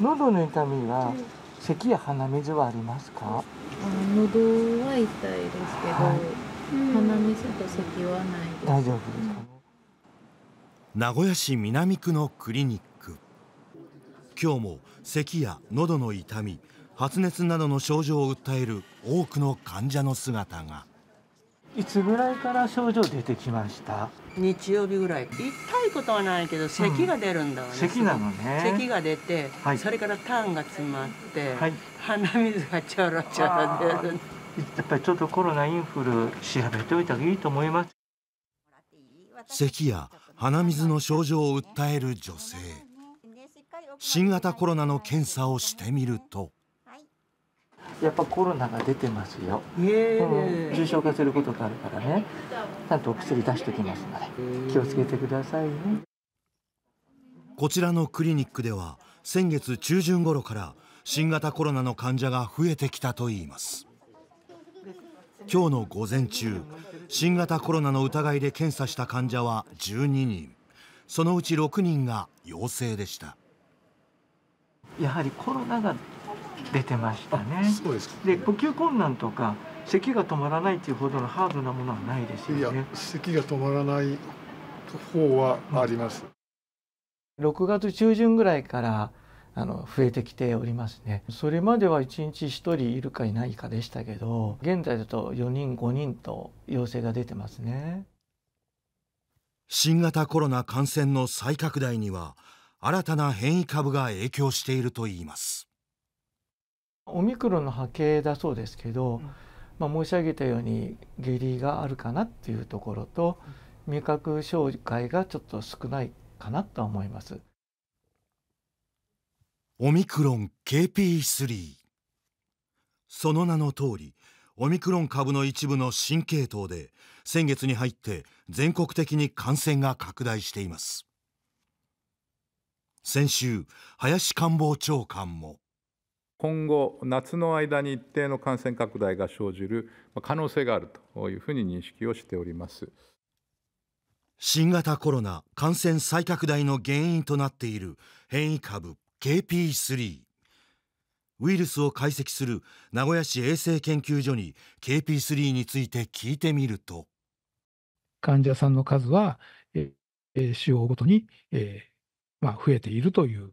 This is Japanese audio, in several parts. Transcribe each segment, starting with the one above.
喉の痛みは、咳や鼻水はありますか。喉は痛いですけど、はい、鼻水と咳はないです。大丈夫ですかね。名古屋市南区のクリニック。今日も咳や喉の痛み、発熱などの症状を訴える多くの患者の姿が。いつぐらいから症状出てきました日曜日ぐらい痛いことはないけど咳が出るんだわね、うん、咳なのね咳が出て、はい、それからタンが詰まって、はい、鼻水がちょろちょろ出るやっぱりちょっとコロナインフル調べておいた方がいいと思います咳や鼻水の症状を訴える女性新型コロナの検査をしてみるとやっぱコロナが出てますよ、うん、重症化することがあるからねちゃんとお薬出してきますので気をつけてくださいねこちらのクリニックでは先月中旬頃から新型コロナの患者が増えてきたといいます今日の午前中新型コロナの疑いで検査した患者は12人そのうち6人が陽性でしたやはりコロナが出てましたね。そうですで呼吸困難とか咳が止まらないっていうほどのハードなものはないですよね。咳が止まらない方はあります。6月中旬ぐらいからあの増えてきておりますねそれまでは1日1人いるかいないかでしたけど現在だと4人5人と陽性が出てますね新型コロナ感染の再拡大には新たな変異株が影響しているといいますオミクロンの波形だそうですけど、まあ、申し上げたように下痢があるかなっていうところと味覚障害がちょっと少ないかなと思います。オミクロン KP3 その名の通りオミクロン株の一部の新系統で先月に入って全国的に感染が拡大しています先週林官房長官も今後、夏の間に一定の感染拡大が生じる可能性があるというふうに認識をしております新型コロナ感染再拡大の原因となっている変異株 KP3 ウイルスを解析する名古屋市衛生研究所に KP3 について聞いてみると患者さんの数は、えー、使用ごとに、えーまあ、増えているという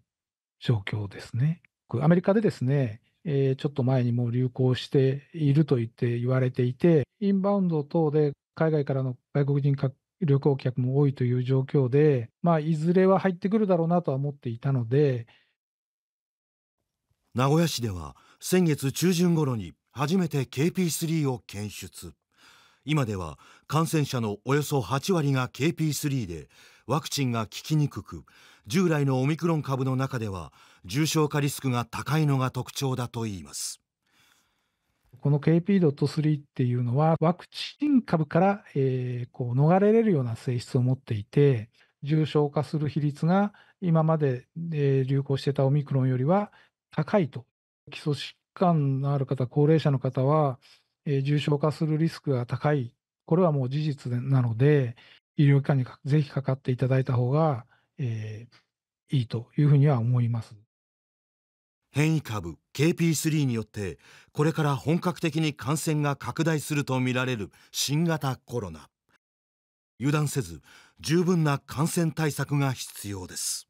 状況ですね。アメリカでですね、えー、ちょっと前にも流行していると言って言われていて、インバウンド等で海外からの外国人旅行客も多いという状況で、まあ、いずれは入ってくるだろうなとは思っていたので、名古屋市では先月中旬頃に初めて KP3 を検出今では感染者のおよそ8割が KP3 でワクチンが効きにくく従来のオミクロン株の中では重症化リスクが高いのが特徴だといいますこの KP.3 っていうのはワクチン株から、えー、こう逃れれるような性質を持っていて重症化する比率が今まで、えー、流行してたオミクロンよりは高いと基礎疾患のある方高齢者の方は、えー、重症化するリスクが高いこれはもう事実なので医療機関にぜひかかっていただいた方がえー、いいというふうには思います。変異株 KP3 によってこれから本格的に感染が拡大するとみられる新型コロナ油断せず十分な感染対策が必要です